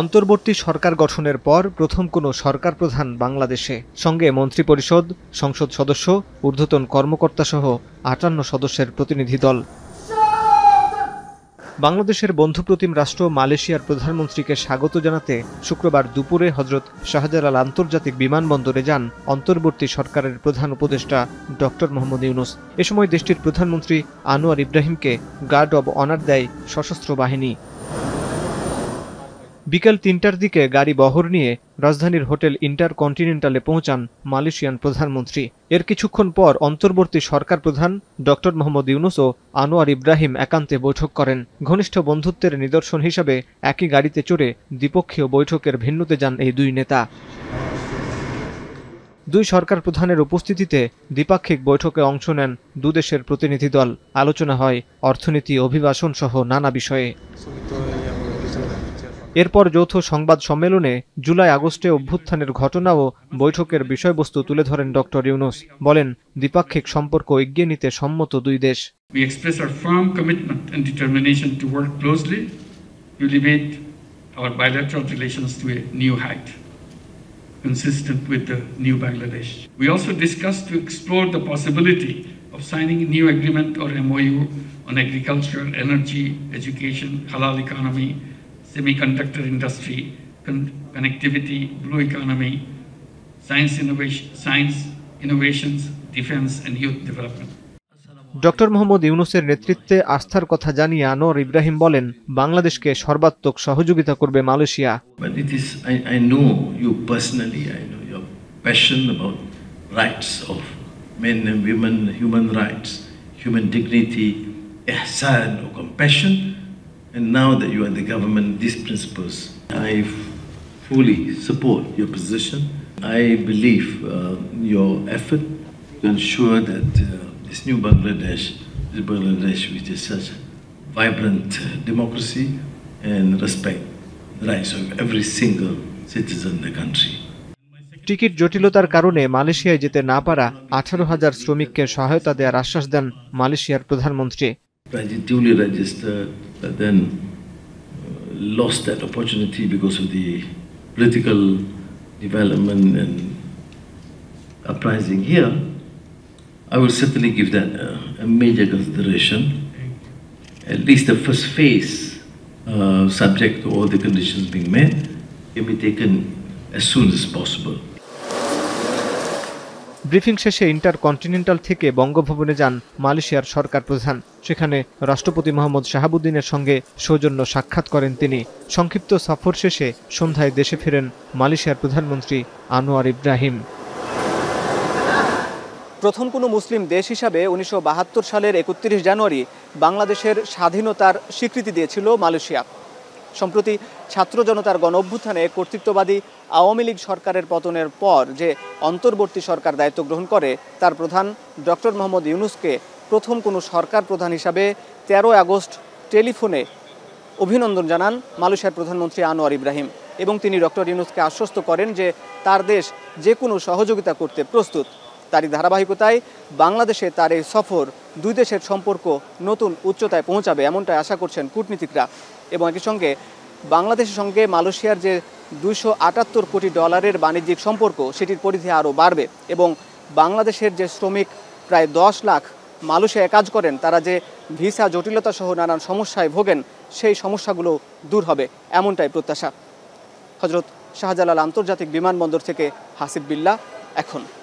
অন্তর্বর্তী সরকার গঠনের পর প্রথম কোনো সরকার প্রধান বাংলাদেশে সঙ্গে মন্ত্রিপরিষদ সংসদ সদস্য ঊর্ধ্বতন কর্মকর্তাসহ আটান্ন সদস্যের প্রতিনিধি দল বাংলাদেশের বন্ধুপ্রতিম রাষ্ট্র মালয়েশিয়ার প্রধানমন্ত্রীকে স্বাগত জানাতে শুক্রবার দুপুরে হজরত শাহজালাল আন্তর্জাতিক বিমানবন্দরে যান অন্তর্বর্তী সরকারের প্রধান উপদেষ্টা ডক্টর মোহাম্মদ ইউনুস এ সময় দেশটির প্রধানমন্ত্রী আনোয়ার ইব্রাহিমকে গার্ড অব অনার দেয় সশস্ত্র বাহিনী বিকেল তিনটার দিকে গাড়ি বহর নিয়ে রাজধানীর হোটেল ইন্টার কন্টিনেন্টালে পৌঁছান মালয়েশিয়ান প্রধানমন্ত্রী এর কিছুক্ষণ পর অন্তর্বর্তী সরকার প্রধান ডক্টর মোহাম্মদ ইউনুস ও আনোয়ার ইব্রাহিম একান্তে বৈঠক করেন ঘনিষ্ঠ বন্ধুত্বের নিদর্শন হিসাবে একই গাড়িতে চড়ে দ্বিপক্ষীয় বৈঠকের ভিন্নতে যান এই দুই নেতা দুই সরকার প্রধানের উপস্থিতিতে দ্বিপাক্ষিক বৈঠকে অংশ নেন দুদেশের প্রতিনিধি দল আলোচনা হয় অর্থনীতি অভিবাসন সহ নানা বিষয়ে এরপর যৌথ সংবাদ সম্মেলনে জুলাই আগস্টে অভ্যুত্থানের ঘটনা ও বৈঠকের বিষয়বস্তু তুলে ধরেন ডক্টর ইউনুস বলেন দ্বিপাক্ষিক সম্পর্ক এগিয়ে নিতে সম্মত দুই দেশ We express our firm commitment and determination to work closely to elevate our bilateral relations to a new height, consistent with the new Bangladesh. We also discussed to explore the possibility of signing a new agreement or MOU on agriculture, energy, education, halal economy, semiconductor industry, con connectivity, blue economy, science, innovation, science innovations, defense and youth development. Doctor Mohammad ইউনুসের নেতৃত্বে আস্থার কথা জানিয়ে আনোয়ার ইব্রাহিম বলেন বাংলাদেশকে সর্বাত্মক সহযোগিতা করবে Malaysia rights of men and women, human rights, human dignity, ihsan or compassion. And now that you are in the government, these principles, I fully support your position. I believe uh, your effort to ensure that uh, this new Bangladesh, this Bangladesh which is such a vibrant democracy and respect the rights of every single citizen in the country. Ticket জটিলতার কারণে মালয়েশিয়ায় যেতে না পারা আঠারো হাজার শ্রমিককে সহায়তা দেওয়ার আশ্বাস দেন মালয়েশিয়ার প্রধানমন্ত্রী positively registered, but then uh, lost that opportunity because of the political development and uprising here, I will certainly give that a, a major consideration. At least the first phase, uh, subject to all the conditions being met, can be taken as soon as possible. Briefing শেষে InterContinental থেকে বঙ্গভবনে যান মালয়েশিয়ার সরকার প্রধান সেখানে রাষ্ট্রপতি মোহাম্মদ শাহাবুদ্দিনের সঙ্গে সৌজন্য সাক্ষাৎ করেন তিনি সংক্ষিপ্ত সফর শেষে সন্ধ্যায় দেশে ফেরেন মালয়েশিয়ার প্রধানমন্ত্রী আনোয়ার ইব্রাহিম প্রথম কোনো মুসলিম দেশ হিসাবে উনিশশো সালের একত্রিশ জানুয়ারি বাংলাদেশের স্বাধীনতার স্বীকৃতি দিয়েছিল মালয়েশিয়া সম্প্রতি ছাত্র জনতার গণ অভ্যুত্থানে কর্তৃত্ববাদী আওয়ামী লীগ সরকারের পতনের পর যে অন্তর্বর্তী সরকার দায়িত্ব গ্রহণ করে তার প্রধান ডক্টর মোহাম্মদ ইউনুসকে প্রথম কোনো সরকার প্রধান হিসাবে ১৩ আগস্ট টেলিফোনে অভিনন্দন জানান মালয়েশিয়ার প্রধানমন্ত্রী আনোয়ার ইব্রাহিম এবং তিনি ডক্টর ইউনুসকে আশ্বস্ত করেন যে তার দেশ যে কোনো সহযোগিতা করতে প্রস্তুত তারই ধারাবাহিকতায় বাংলাদেশে তার এই সফর দুই দেশের সম্পর্ক নতুন উচ্চতায় পৌঁছাবে এমনটাই আশা করছেন কূটনীতিকরা এবং একই সঙ্গে বাংলাদেশের সঙ্গে মালয়েশিয়ার যে দুশো আটাত্তর কোটি ডলারের বাণিজ্যিক সম্পর্ক সেটির পরিধি আরও বাড়বে এবং বাংলাদেশের যে শ্রমিক প্রায় দশ লাখ মালয়েশিয়ায় কাজ করেন তারা যে ভিসা জটিলতা সহ নানান সমস্যায় ভোগেন সেই সমস্যাগুলো দূর হবে এমনটাই প্রত্যাশা হজরত শাহজালাল আন্তর্জাতিক বিমানবন্দর থেকে হাসিব বিল্লা এখন